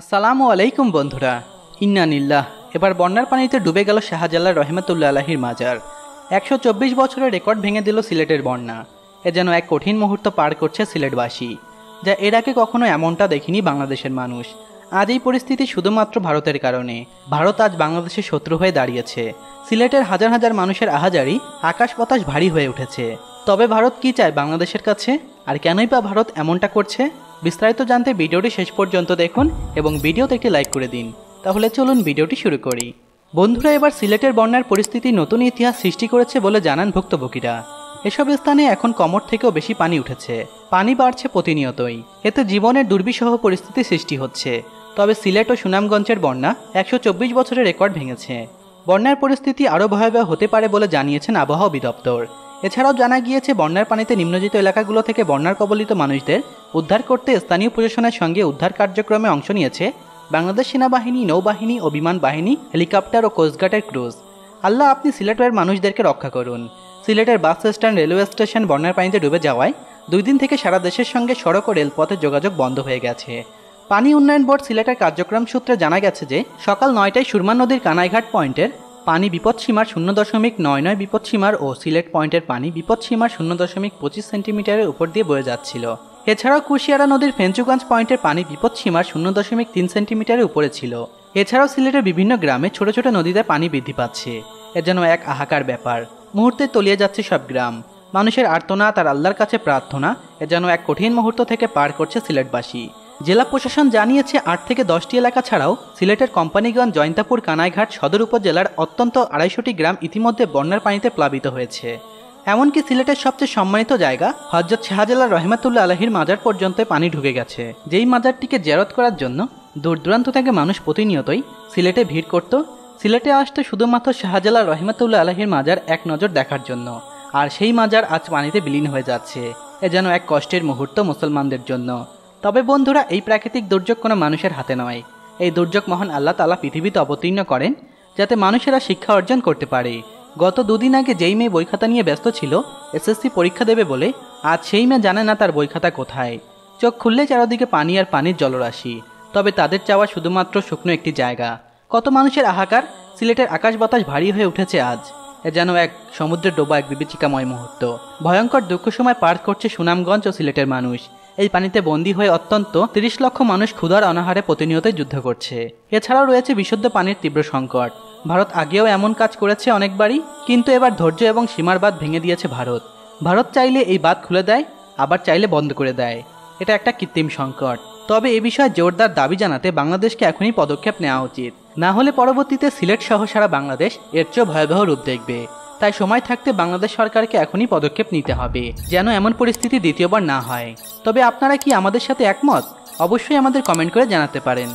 আসসালামু আলাইকুম বন্ধুরা ইন্নানিল্লাহ এবার বন্যার পানিতে ডুবে গেল শাহজালাল রহমতুল্লা আলাহির মাজার একশো চব্বিশ বছরের রেকর্ড ভেঙে দিল সিলেটের বন্যা এ যেন এক কঠিন মুহূর্ত পার করছে সিলেটবাসী যা এর আগে কখনো এমনটা দেখেনি বাংলাদেশের মানুষ আজ এই পরিস্থিতি শুধুমাত্র ভারতের কারণে ভারত আজ বাংলাদেশের শত্রু হয়ে দাঁড়িয়েছে সিলেটের হাজার হাজার মানুষের আহাজারি আকাশ বাতাস ভারী হয়ে উঠেছে তবে ভারত কি চায় বাংলাদেশের কাছে আর কেনই বা ভারত এমনটা করছে বিস্তারিত জানতে ভিডিওটি শেষ পর্যন্ত দেখুন এবং ভিডিওতে একটি লাইক করে দিন তাহলে চলুন ভিডিওটি শুরু করি বন্ধুরা এবার সিলেটের বন্যার পরিস্থিতি নতুন ইতিহাস সৃষ্টি করেছে বলে জানান ভুক্তভোগীরা এসব স্থানে এখন কমর থেকেও বেশি পানি উঠেছে পানি বাড়ছে প্রতিনিয়তই এতে জীবনের দুর্বিষহ পরিস্থিতি সৃষ্টি হচ্ছে তবে সিলেট ও সুনামগঞ্জের বন্যা একশো বছরের রেকর্ড ভেঙেছে বন্যার পরিস্থিতি আরও ভয়াবহ হতে পারে বলে জানিয়েছেন আবহাওয়া অধিদপ্তর এছাড়াও জানা গিয়েছে বন্যার পানিতে নিম্নজিত এলাকাগুলো থেকে বন্যার কবলিত মানুষদের উদ্ধার করতে স্থানীয় প্রশাসনের সঙ্গে উদ্ধার কার্যক্রমে অংশ নিয়েছে বাংলাদেশ সেনাবাহিনী নৌবাহিনী ও বিমান বাহিনী হেলিকপ্টার ও কোস্টগার্ডের ক্রুজ আল্লাহ আপনি সিলেটের মানুষদেরকে রক্ষা করুন সিলেটের বাস স্ট্যান্ড রেলওয়ে স্টেশন বন্যার পানিতে ডুবে যাওয়ায় দুই দিন থেকে সারা দেশের সঙ্গে সড়ক ও রেলপথে যোগাযোগ বন্ধ হয়ে গেছে পানি উন্নয়ন বোর্ড সিলেটের কার্যক্রম সূত্রে জানা গেছে যে সকাল নয়টায় সুরমান নদীর কানাইঘাট পয়েন্টের পানি বিপদসীমার শূন্য দশমিক নয় নয় বিপদসীমার ও সিলেট পয়েন্টের পানি বিপদসীমার শূন্য দশমিক পঁচিশ সেন্টিমিটারের উপর দিয়ে বয়ে যাচ্ছিল এছাড়াও কুশিয়ারা নদীর ফেঞ্চুগঞ্জ পয়েন্টের পানি বিপদসীমার শূন্য দশমিক তিন সেন্টিমিটারের উপরে ছিল এছাড়াও সিলেটের বিভিন্ন গ্রামে ছোট ছোট নদীতে পানি বৃদ্ধি পাচ্ছে এর যেন এক আহাকার ব্যাপার মুহূর্তে তলিয়ে যাচ্ছে সব গ্রাম মানুষের আর্তনা তার আল্লাহর কাছে প্রার্থনা এ যেন এক কঠিন মুহূর্ত থেকে পার করছে সিলেটবাসী জেলা প্রশাসন জানিয়েছে আট থেকে দশটি এলাকা ছাড়াও সিলেটের কোম্পানিগঞ্জ জয়ন্তাপুর কানাইঘাট সদর উপজেলার অত্যন্ত আড়াইশোটি গ্রাম ইতিমধ্যে বন্যার পানিতে প্লাবিত হয়েছে এমনকি সিলেটের সবচেয়ে সম্মানিত জায়গা হজরত শাহজালাল রহমাতুল্লা আলহির মাজার পর্যন্ত পানি ঢুকে গেছে যেই মাজারটিকে জেরত করার জন্য দূর দূরান্ত থেকে মানুষ প্রতিনিয়তই সিলেটে ভিড় করত সিলেটে আসতে শুধুমাত্র শাহজালাল রহমাতুল্লা আলহির মাজার এক নজর দেখার জন্য আর সেই মাজার আজ পানিতে বিলীন হয়ে যাচ্ছে এ যেন এক কষ্টের মুহূর্ত মুসলমানদের জন্য তবে বন্ধুরা এই প্রাকৃতিক দুর্যোগ কোনো মানুষের হাতে নয় এই দুর্যোগ মহান আল্লাহ তালা পৃথিবীতে অবতীর্ণ করেন যাতে মানুষেরা শিক্ষা অর্জন করতে পারে গত দুদিন আগে যেই মেয়ে বইখাতা নিয়ে ব্যস্ত ছিল এসএসসি পরীক্ষা দেবে বলে আজ সেই মেয়ে জানে না তার বইখাতা কোথায় চোখ খুললে চারদিকে পানি আর পানির জলরাশি তবে তাদের চাওয়া শুধুমাত্র শুকনো একটি জায়গা কত মানুষের আহাকার সিলেটের আকাশ বাতাস ভারী হয়ে উঠেছে আজ এ যেন এক সমুদ্রের ডোবা এক বিবেচিকাময় মুহূর্ত ভয়ঙ্কর দুঃখ সময় পার করছে সুনামগঞ্জ ও সিলেটের মানুষ এই পানিতে বন্দী হয়ে অত্যন্ত তিরিশ লক্ষ মানুষ ক্ষুধার অনাহারে প্রতিনিয়ত যুদ্ধ করছে এছাড়াও রয়েছে বিশুদ্ধ পানির তীব্র সংকট ভারত আগেও এমন কাজ করেছে অনেকবারই কিন্তু এবার ধৈর্য এবং সীমার বাদ ভেঙে দিয়েছে ভারত ভারত চাইলে এই বাদ খুলে দেয় আবার চাইলে বন্ধ করে দেয় এটা একটা কৃত্রিম সংকট তবে এ বিষয়ে জোরদার দাবি জানাতে বাংলাদেশকে এখনই পদক্ষেপ নেওয়া উচিত না হলে পরবর্তীতে সিলেট সহ সারা বাংলাদেশ এর চেয়ে ভয়াবহ রূপ দেখবে তাই সময় থাকতে বাংলাদেশ সরকারকে এখনই পদক্ষেপ নিতে হবে যেন এমন পরিস্থিতি দ্বিতীয়বার না হয় তবে আপনারা কি আমাদের সাথে একমত অবশ্যই আমাদের কমেন্ট করে জানাতে পারেন